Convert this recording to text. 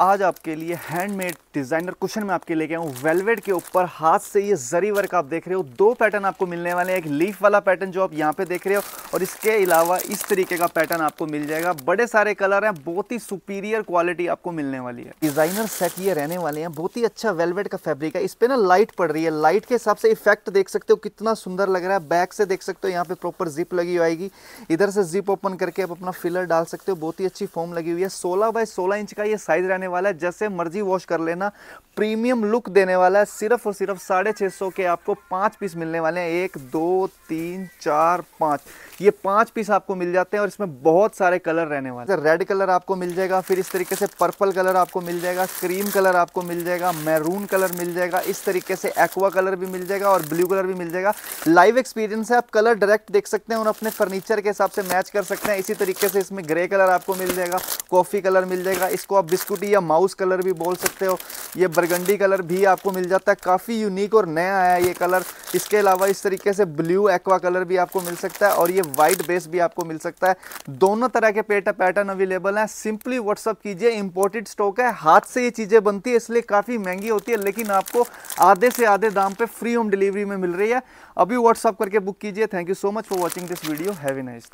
आज आपके लिए हैंडमेड डिजाइनर कुशन में आपके लेके आऊँ वेलवेट के ऊपर हाथ से ये जरी वर्क आप देख रहे हो दो पैटर्न आपको मिलने वाले हैं एक लीफ वाला पैटर्न जो आप यहाँ पे देख रहे हो और इसके अलावा इस तरीके का पैटर्न आपको मिल जाएगा बड़े सारे कलर हैं बहुत ही सुपीरियर क्वालिटी आपको मिलने वाली है डिज़ाइनर सेट ये रहने वाले हैं बहुत ही अच्छा वेलवेट का फैब्रिक है इस पर ना लाइट पड़ रही है लाइट के हिसाब से इफेक्ट देख सकते हो कितना सुंदर लग रहा है बैक से देख सकते हो यहाँ पे प्रॉपर जिप लगी आएगी इधर से जिप ओपन करके आप अपना फिलर डाल सकते हो बहुत ही अच्छी फॉर्म लगी हुई है सोलह बाय सोलह इंच का ये साइज रहने वाला है जैसे मर्जी वॉश कर लेना प्रीमियम लुक देने वाला है सिर्फ और सिर्फ साढ़े छः सौ के आपको पांच पीस मिलने वाले हैं एक दो तीन चार पाँच ये पांच पीस आपको मिल जाते हैं और इसमें बहुत सारे कलर रहने वाले हैं रेड कलर आपको मिल जाएगा फिर इस तरीके से पर्पल कलर आपको मिल जाएगा क्रीम कलर आपको मिल जाएगा मैरून कलर मिल जाएगा इस तरीके से एक्वा कलर भी मिल जाएगा और ब्लू कलर भी मिल जाएगा लाइव एक्सपीरियंस है आप कलर डायरेक्ट देख सकते हैं और अपने फर्नीचर के हिसाब से मैच कर सकते हैं इसी तरीके से इसमें ग्रे कलर आपको मिल जाएगा कॉफ़ी कलर मिल जाएगा इसको आप बिस्कुटी या माउस कलर भी बोल सकते हो ये बरगंडी कलर भी आपको मिल जाता है काफ़ी यूनिक और नया आया ये कलर इसके अलावा इस तरीके से ब्लू एक्वा कलर भी आपको मिल सकता है और ये वाइट बेस भी आपको मिल सकता है दोनों तरह के पेट पैटर्न अवेलेबल हैं सिंपली व्हाट्सअप कीजिए इंपोर्टेड स्टॉक है हाथ से ये चीज़ें बनती है इसलिए काफ़ी महंगी होती है लेकिन आपको आधे से आधे दाम पर फ्री होम डिलीवरी में मिल रही है अभी व्हाट्सअप करके बुक कीजिए thank you so much for watching this video have a nice